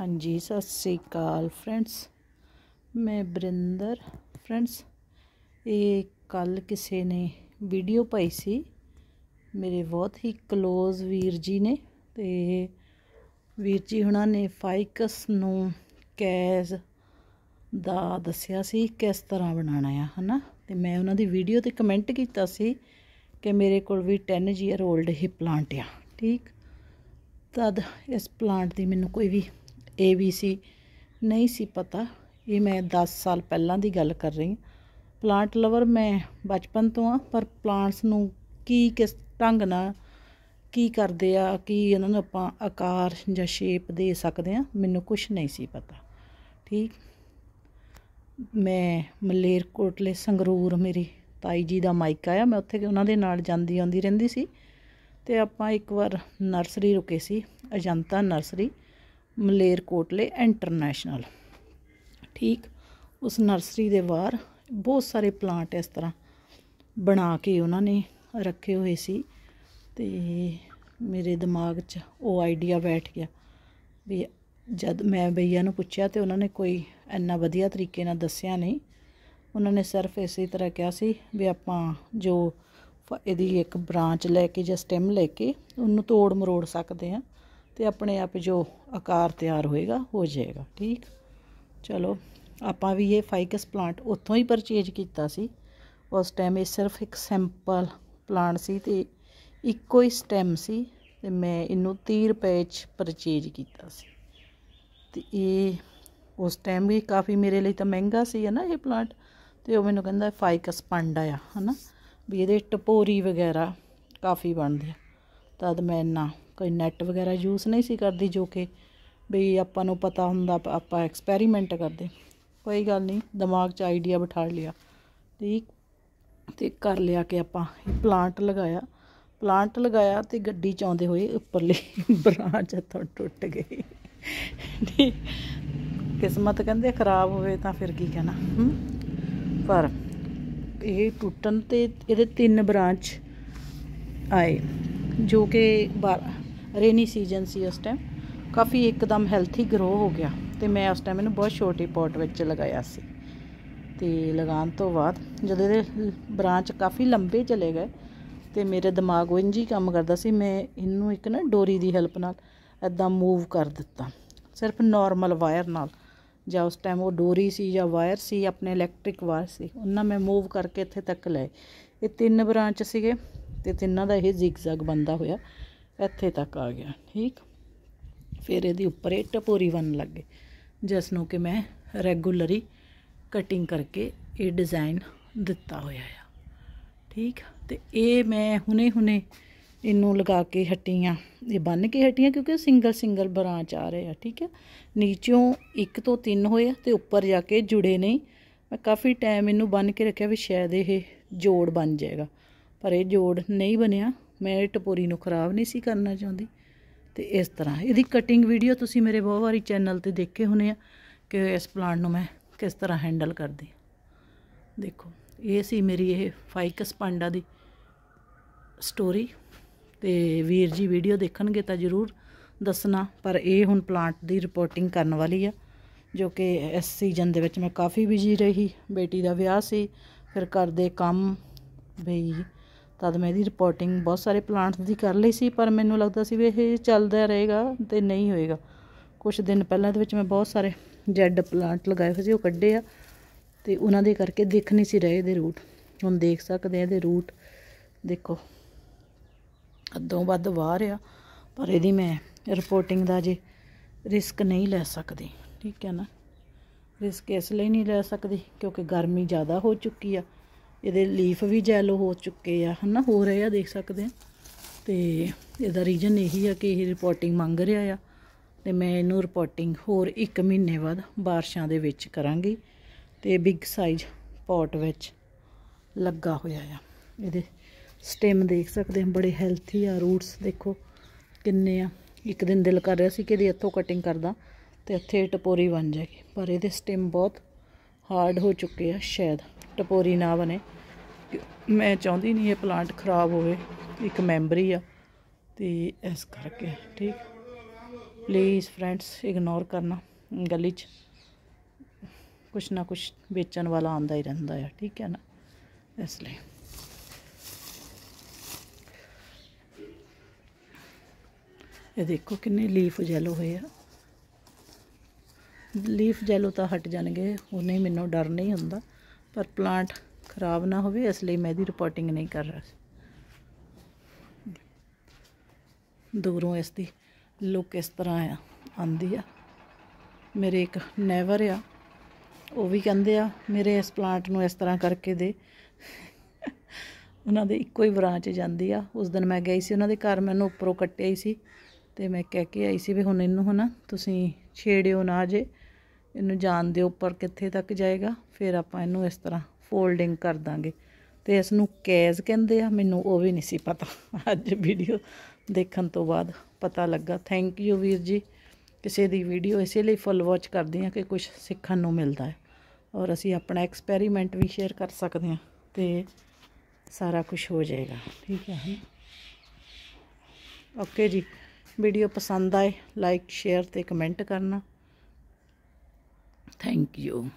ਹਾਂਜੀ ਸਤਿ ਸ੍ਰੀ ਅਕਾਲ ਫਰੈਂਡਸ ਮੈਂ ਬ੍ਰਿੰਦਰ ਫਰੈਂਡਸ ਇਹ ਕੱਲ ਕਿਸੇ ਨੇ ਵੀਡੀਓ ਪਾਈ ਸੀ ਮੇਰੇ ਬਹੁਤ ਹੀ ক্লোਜ਼ ਵੀਰ ਜੀ ਨੇ ਤੇ ਵੀਰ ਜੀ ਹੁਣਾਂ ਨੇ ਫਾਈਕਸ ਨੂੰ ਕੈਜ਼ ਦਾ ਦੱਸਿਆ ਸੀ ਕਿਸ ਤਰ੍ਹਾਂ ਬਣਾਉਣਾ ਆ ਹਨਾ ਤੇ ਮੈਂ ਉਹਨਾਂ ਦੀ ਵੀਡੀਓ ਤੇ ਕਮੈਂਟ ਕੀਤਾ ਸੀ ਕਿ ਮੇਰੇ ਕੋਲ ਵੀ 10 ਈਅਰ 올ਡ ਹੀ ਪਲਾਂਟ ਆ ਠੀਕ ਤਦ ਇਸ ਪਲਾਂਟ ਦੀ ਮੈਨੂੰ ਕੋਈ ਵੀ ਏ ਵੀ ਸੀ ਨਹੀਂ ਸੀ ਪਤਾ ਇਹ ਮੈਂ 10 ਸਾਲ ਪਹਿਲਾਂ ਦੀ ਗੱਲ ਕਰ ਰਹੀ ਹਾਂ ਪਲਾਂਟ ਲਵਰ ਮੈਂ ਬਚਪਨ ਤੋਂ ਆ ਪਰ ਪਲਾਂਟਸ ਨੂੰ ਕੀ ਕਿਸ ਢੰਗ ਨਾਲ ਕੀ ਕਰਦੇ ਆ ਕੀ ਇਹਨਾਂ ਨੂੰ ਆਪਾਂ ਆਕਾਰ ਜਾਂ ਸ਼ੇਪ ਦੇ ਸਕਦੇ ਆ ਮੈਨੂੰ ਕੁਝ ਨਹੀਂ ਸੀ ਪਤਾ ਠੀਕ ਮੈਂ ਮਲੇਰਕੋਟਲੇ ਸੰਗਰੂਰ ਮੇਰੀ ਤਾਈ ਜੀ ਦਾ ਮਾਇਕਾ ਆ ਮੈਂ ਉੱਥੇ ਉਹਨਾਂ ਦੇ ਨਾਲ ਜਾਂਦੀ ਆਉਂਦੀ ਰਹਿੰਦੀ ਸੀ ਤੇ ਆਪਾਂ ਇੱਕ ਵਾਰ ਨਰਸਰੀ ਰੁਕੇ ਸੀ ਅਜੰਤਾ ਨਰਸਰੀ ਮਲੇਰਕੋਟਲੇ ਇੰਟਰਨੈਸ਼ਨਲ ਠੀਕ ਉਸ ਨਰਸਰੀ ਦੇ ਬਾਹਰ ਬਹੁਤ ਸਾਰੇ ਪਲਾਂਟ ਇਸ ਤਰ੍ਹਾਂ ਬਣਾ ਕੇ ਉਹਨਾਂ ਨੇ ਰੱਖੇ ਹੋਏ ਸੀ ਤੇ ਮੇਰੇ ਦਿਮਾਗ 'ਚ ਉਹ ਆਈਡੀਆ ਬੈਠ ਗਿਆ ਵੀ ਜਦ ਮੈਂ ਬਈਆ ਨੂੰ ਪੁੱਛਿਆ ਤੇ ਉਹਨਾਂ ਨੇ ਕੋਈ ਇੰਨਾ ਵਧੀਆ ਤਰੀਕੇ ਨਾਲ ਦੱਸਿਆ ਨਹੀਂ ਉਹਨਾਂ ਨੇ ਸਿਰਫ ਇਸੇ ਤਰ੍ਹਾਂ ਕਿਹਾ ਸੀ ਵੀ ਆਪਾਂ ਜੋ ਇਹਦੀ ਇੱਕ ਬ੍ਰਾਂਚ ਲੈ ਕੇ ਜਾਂ ਸਟੈਮ ਲੈ ਕੇ ਉਹਨੂੰ ਤੋੜ ਮਰੋੜ ਸਕਦੇ ਆ ਤੇ ਆਪਣੇ ਆਪ ਜੋ ਆਕਾਰ ਤਿਆਰ ਹੋਏਗਾ ਹੋ ਜਾਏਗਾ ਠੀਕ ਚਲੋ ਆਪਾਂ ਵੀ ਇਹ ਫਾਈਕਸ ਪਲਾਂਟ ਉੱਥੋਂ ਹੀ ਪਰਚੇਜ ਕੀਤਾ ਸੀ ਉਸ ਟਾਈਮ ਇਹ ਸਿਰਫ ਇੱਕ ਸੈਂਪਲ ਪਲਾਂਟ ਸੀ ਤੇ ਇੱਕੋ ਹੀ ਸਟੈਮ ਸੀ ਤੇ ਮੈਂ ਇਹਨੂੰ 30 ਰੁਪਏ 'ਚ ਪਰਚੇਜ ਕੀਤਾ ਸੀ ਤੇ ਇਹ ਉਸ ਟਾਈਮ ਵੀ ਕਾਫੀ ਮੇਰੇ ਲਈ ਤਾਂ ਮਹਿੰਗਾ ਸੀ ਹੈ ਨਾ ਇਹ ਪਲਾਂਟ ਤੇ ਉਹ ਮੈਨੂੰ ਕਹਿੰਦਾ ਫਾਈਕਸ ਪਾਂਡਾ ਆ ਹਨਾ ਵੀ ਇਹਦੇ ਟਪੋਰੀ ਵਗੈਰਾ ਕਾਫੀ ਬਣਦੇ ਆ ਤਦ ਮੈਂ ਨਾ ਕੋਈ ਨੈਟ ਵਗੈਰਾ ਯੂਜ਼ ਨਹੀਂ ਸੀ ਕਰਦੀ ਜੋ ਕਿ ਵੀ ਆਪਾਂ ਨੂੰ ਪਤਾ ਹੁੰਦਾ ਆਪਾਂ ਐਕਸਪੈਰੀਮੈਂਟ ਕਰਦੇ ਕੋਈ ਗੱਲ ਨਹੀਂ ਦਿਮਾਗ 'ਚ ਆਈਡੀਆ ਬਿਠਾ ਲਿਆ ਠੀਕ ਤੇ ਕਰ ਲਿਆ ਕਿ ਆਪਾਂ ਪਲਾਂਟ ਲਗਾਇਆ ਪਲਾਂਟ ਲਗਾਇਆ ਤੇ ਗੱਡੀ ਚ ਆਉਂਦੇ ਹੋਏ ਉੱਪਰਲੀ ਬ੍ਰਾਂਚ ਹੱਥੋਂ ਟੁੱਟ ਗਈ ਕਿਸਮਤ ਕਹਿੰਦੇ ਖਰਾਬ ਹੋਵੇ ਤਾਂ ਫਿਰ ਕੀ ਕਹਿਣਾ ਪਰ ਇਹ ਟੁੱਟਣ ਤੇ ਇਹਦੇ ਤਿੰਨ ਬ੍ਰਾਂਚ ਆਏ ਜੋ ਕਿ ਰੇਨੀ ਸੀਜ਼ਨ ਸੀ ਉਸ ਟਾਈਮ ਕਾਫੀ ਇੱਕਦਮ ਹੈਲਥੀ ਗਰੋ ਹੋ ਗਿਆ ਤੇ ਮੈਂ ਉਸ ਟਾਈਮ ਇਹਨੂੰ ਬਹੁਤ ਛੋਟੇ ਪੋਟ ਵਿੱਚ ਲਗਾਇਆ ਸੀ ਤੇ ਲਗਾਉਣ ਤੋਂ ਬਾਅਦ ਜਦੋਂ ਇਹਦੇ ਬ੍ਰਾਂਚ ਕਾਫੀ ਲੰਬੇ ਚਲੇ ਗਏ ਤੇ ਮੇਰੇ ਦਿਮਾਗ ਉਹ ਇੰਜ ਹੀ ਕੰਮ ਕਰਦਾ ਸੀ ਮੈਂ ਇਹਨੂੰ ਇੱਕ ਨਾ ਡੋਰੀ ਦੀ ਹੈਲਪ ਨਾਲ ਐਦਾਂ ਮੂਵ ਕਰ ਦਿੱਤਾ ਸਿਰਫ ਨਾਰਮਲ ਵਾਇਰ ਨਾਲ ਜਾਂ ਉਸ ਟਾਈਮ ਉਹ ਡੋਰੀ ਸੀ ਜਾਂ ਵਾਇਰ ਸੀ ਆਪਣੇ ਇਲੈਕਟ੍ਰਿਕ ਵਾਇਰ ਸੀ ਉਹਨਾਂ ਮੈਂ ਮੂਵ ਕਰਕੇ ਇੱਥੇ ਤੱਕ ਲਏ ਇਹ ਤਿੰਨ ਬ੍ਰਾਂਚ ਸੀਗੇ ਤੇ ਤਿੰਨਾਂ ਦਾ ਇਹ ਜ਼ਿਗਜ਼ੈਗ ਬੰਦਾ ਹੋਇਆ ਇੱਥੇ ਤੱਕ ਆ ਗਿਆ ਠੀਕ ਫਿਰ ਇਹਦੇ ਉੱਪਰ ਇਹ ਟਪੋਰੀ ਬਣ ਲੱਗੇ ਜਿਸ ਨੂੰ ਕਿ ਮੈਂ ਰੈਗੂਲਰੀ ਕਟਿੰਗ ਕਰਕੇ ਇਹ ਡਿਜ਼ਾਈਨ ਦਿੱਤਾ ਹੋਇਆ ਆ ਠੀਕ ਤੇ ਇਹ ਮੈਂ ਹੁਣੇ ਹੁਣੇ ਇਹਨੂੰ ਲਗਾ ਕੇ ਹਟੀਆਂ ਇਹ ਬੰਨ ਕੇ ਹਟੀਆਂ ਕਿਉਂਕਿ ਸਿੰਗਲ ਸਿੰਗਲ ਬ੍ਰਾਂਚ ਆ ਰਹੇ ਆ ਠੀਕ ਹੈ ਨੀਚੋਂ ਇੱਕ ਤੋਂ ਤਿੰਨ ਹੋਏ ਤੇ ਉੱਪਰ ਜਾ ਕੇ ਜੁੜੇ ਨਹੀਂ ਮੈਂ ਕਾਫੀ ਟਾਈਮ ਇਹਨੂੰ ਬੰਨ ਕੇ ਰੱਖਿਆ ਵੀ ਸ਼ਾਇਦ ਇਹ ਜੋੜ ਬਣ ਜਾਏਗਾ ਪਰ ਇਹ ਜੋੜ ਨਹੀਂ ਬਣਿਆ ਮੈਂ ਇਹ ਟਪੋਰੀ ਨੂੰ ਖਰਾਬ ਨਹੀਂ ਸੀ ਕਰਨਾ ਚਾਹੁੰਦੀ ਤੇ ਇਸ ਤਰ੍ਹਾਂ ਇਹਦੀ ਕਟਿੰਗ ਵੀਡੀਓ ਤੁਸੀਂ ਮੇਰੇ ਬਹੁਤ ਵਾਰੀ ਚੈਨਲ ਤੇ ਦੇਖੇ ਹੋਣੇ ਆ ਕਿ ਇਸ ਪਲਾਂਟ ਨੂੰ ਮੈਂ ਕਿਸ ਤਰ੍ਹਾਂ ਹੈਂਡਲ ਕਰਦੀ ਦੇਖੋ ਇਹ ਸੀ ਮੇਰੀ ਇਹ ਫਾਈਕਸ ਪਾਂਡਾ ਦੀ ਸਟੋਰੀ ਤੇ ਵੀਰ ਜੀ ਵੀਡੀਓ ਦੇਖਣਗੇ ਤਾਂ ਜ਼ਰੂਰ ਦੱਸਣਾ ਪਰ ਇਹ ਹੁਣ ਪਲਾਂਟ ਦੀ ਰਿਪੋਰਟਿੰਗ ਕਰਨ ਵਾਲੀ ਆ ਜੋ ਕਿ ਇਸ ਸੀਜ਼ਨ ਦੇ ਵਿੱਚ ਮੈਂ ਕਾਫੀ ਬਿਜੀ ਰਹੀ ਬੇਟੀ ਦਾ ਵਿਆਹ ਸੀ ਫਿਰ ਕਰਦੇ ਕੰਮ ਬਈ ਤਦ ਮੈਂ ਇਹਦੀ ਰਿਪੋਰਟਿੰਗ ਬਹੁਤ ਸਾਰੇ ਪਲਾਂਟਸ ਦੀ ਕਰ ਲਈ ਸੀ ਪਰ ਮੈਨੂੰ ਲੱਗਦਾ ਸੀ ਵੀ ਇਹ ਚੱਲਦਾ ਰਹੇਗਾ ਤੇ ਨਹੀਂ ਹੋਏਗਾ ਕੁਝ ਦਿਨ ਪਹਿਲਾਂ ਦੇ ਵਿੱਚ ਮੈਂ ਬਹੁਤ ਸਾਰੇ ਜੈਡ ਪਲਾਂਟ ਲਗਾਏ ਹੋਏ ਸੀ ਉਹ ਕੱਢੇ ਆ ਤੇ ਉਹਨਾਂ ਦੇ ਕਰਕੇ ਦਿਖ ਨਹੀਂ ਸੀ ਰਹੇ ਦੇ ਰੂਟ ਹੁਣ ਦੇਖ ਸਕਦੇ ਆ ਇਹਦੇ ਰੂਟ ਦੇਖੋ ਅੱਧੋਂ ਵੱਧ ਬਾਹਰ ਆ ਪਰ ਇਹਦੀ ਮੈਂ ਰਿਪੋਰਟਿੰਗ ਦਾ ਜੇ ਰਿਸਕ ਨਹੀਂ ਲੈ ਸਕਦੀ ਠੀਕ ਹੈ ਨਾ ਰਿਸਕ ਇਸ ਲਈ ਨਹੀਂ ਲੈ ਸਕਦੀ ਕਿਉਂਕਿ ਗਰਮੀ ਜ਼ਿਆਦਾ ਹੋ ਚੁੱਕੀ ਆ ਇਹਦੇ ਲੀਫ ਵੀ ਜੈਲੋ ਹੋ ਚੁੱਕੇ ਆ ਹਨਾ ਹੋ ਰਹੇ ਆ ਦੇਖ ਸਕਦੇ ਆ ਤੇ ਇਹਦਾ ਰੀਜਨ ਇਹੀ ਆ ਕਿ ਇਹ ਰਿਪੋਰਟਿੰਗ ਮੰਗ ਰਿਹਾ ਆ ਤੇ ਮੈਂ ਇਹਨੂੰ ਰਿਪੋਰਟਿੰਗ ਹੋਰ 1 ਮਹੀਨੇ ਬਾਅਦ ਬਾਰਿਸ਼ਾਂ ਦੇ ਵਿੱਚ ਕਰਾਂਗੀ ਤੇ ਬਿਗ ਸਾਈਜ਼ ਪੌਟ ਵਿੱਚ ਲੱਗਾ ਹੋਇਆ ਆ ਇਹਦੇ ਸਟੈਮ ਦੇਖ ਸਕਦੇ ਆ ਬੜੇ ਹੈਲਥੀ ਆ ਰੂਟਸ ਦੇਖੋ ਕਿੰਨੇ ਆ ਇੱਕ ਦਿਨ ਦਿਲ ਕਰ ਰਿਹਾ ਸੀ ਕਿ ਇਹਦੀ ਇੱਥੋਂ ਕਟਿੰਗ ਕਰਦਾ ਤੇ ਇੱਥੇ ਟਪੋਰੀ ਬਣ ਜਾਏਗੀ ਪਰ ਇਹਦੇ ਸਟੈਮ ਬਹੁਤ ਹਾਰਡ ਹੋ ਚੁੱਕੇ ਆ ਸ਼ਾਇਦ ਟਪੋਰੀ ਨਾ ਬਣੇ ਮੈਂ ਚਾਹੁੰਦੀ ਨਹੀਂ ਇਹ ਪਲਾਂਟ ਖਰਾਬ ਹੋਵੇ ਇੱਕ ਮੈਂਬਰੀ ਆ ਤੇ ਇਸ ਕਰਕੇ ਠੀਕ ਪਲੀਜ਼ ਫਰੈਂਡਸ ਇਗਨੋਰ ਕਰਨਾ ਗਲੀ 'ਚ ਕੁਛ ਨਾ ਕੁਛ ਵੇਚਣ ਵਾਲਾ ਆਂਦਾ ਹੀ ਰਹਿੰਦਾ ਆ ਠੀਕ ਹੈ ਨਾ ਇਸ ਲਈ ਇਹ ਦੇਖੋ ਕਿੰਨੇ ਲੀਫ ਜੈਲੋ ਹੋਏ ਆ ਲੀਫ ਜੈਲੋ ਤਾਂ ਹਟ ਜਾਣਗੇ ਉਹਨੇ ਮੈਨੂੰ ਡਰ ਨਹੀਂ ਹੁੰਦਾ ਪਰ ਪਲਾਂਟ ਖਰਾਬ ਨਾ ਹੋਵੇ ਇਸ ਲਈ ਮੈਂ ਇਹਦੀ ਰਿਪੋਰਟਿੰਗ ਨਹੀਂ ਕਰ ਰਹੀ ਦੂਰੋਂ ਇਸ ਦੀ ਲੁੱਕ ਇਸ ਤਰ੍ਹਾਂ ਆ ਆਂਦੀ ਆ ਮੇਰੇ ਇੱਕ ਨੇਵਰ ਆ ਉਹ ਵੀ ਕਹਿੰਦੇ ਆ ਮੇਰੇ ਇਸ ਪਲਾਂਟ ਨੂੰ ਇਸ ਤਰ੍ਹਾਂ ਕਰਕੇ ਦੇ ਉਹਨਾਂ ਦੇ ਇੱਕੋ ਹੀ ਬ੍ਰਾਂਚ ਜਾਂਦੀ ਆ ਉਸ ਦਿਨ ਮੈਂ ਗਈ ਸੀ ਉਹਨਾਂ ਦੇ ਘਰ ਮੈਨੂੰ ਉੱਪਰੋਂ ਕੱਟਿਆ ਹੀ ਸੀ ਤੇ ਮੈਂ ਕਹਿ ਕੇ ਆਈ ਸੀ ਵੀ ਹੁਣ ਇਹਨੂੰ ਹਨਾ ਤੁਸੀਂ ਛੇੜਿਓ ਨਾ ਜੇ ਇਹਨੂੰ ਜਾਣ ਦੇ ਉੱਪਰ ਕਿੱਥੇ ਤੱਕ ਜਾਏਗਾ ਫਿਰ ਆਪਾਂ ਇਹਨੂੰ ਇਸ ਤਰ੍ਹਾਂ ਫੋਲਡਿੰਗ ਕਰ ਦਾਂਗੇ ਤੇ ਇਸ ਨੂੰ ਕੈਜ਼ ਕਹਿੰਦੇ ਆ ਮੈਨੂੰ ਉਹ ਵੀ ਨਹੀਂ ਸੀ ਪਤਾ ਅੱਜ ਵੀਡੀਓ ਦੇਖਣ ਤੋਂ ਬਾਅਦ ਪਤਾ ਲੱਗਾ ਥੈਂਕ ਯੂ ਵੀਰ ਜੀ ਕਿਸੇ ਦੀ ਵੀਡੀਓ ਇਸੇ ਲਈ ਫੁੱਲ ਵਾਚ ਕਰਦੀ ਆ ਕਿ ਕੁਝ ਸਿੱਖਣ ਨੂੰ ਮਿਲਦਾ ਹੈ ਔਰ ਅਸੀਂ ਆਪਣਾ ਐਕਸਪੈਰੀਮੈਂਟ ਵੀ ਸ਼ੇਅਰ ਕਰ ਸਕਦੇ ਆ ਤੇ ਸਾਰਾ ਕੁਝ ਹੋ ਜਾਏਗਾ ਠੀਕ ਹੈ ਓਕੇ ਜੀ ਵੀਡੀਓ ਪਸੰਦ ਆਏ ਲਾਈਕ ਸ਼ੇਅਰ ਤੇ ਕਮੈਂਟ ਕਰਨਾ Thank you.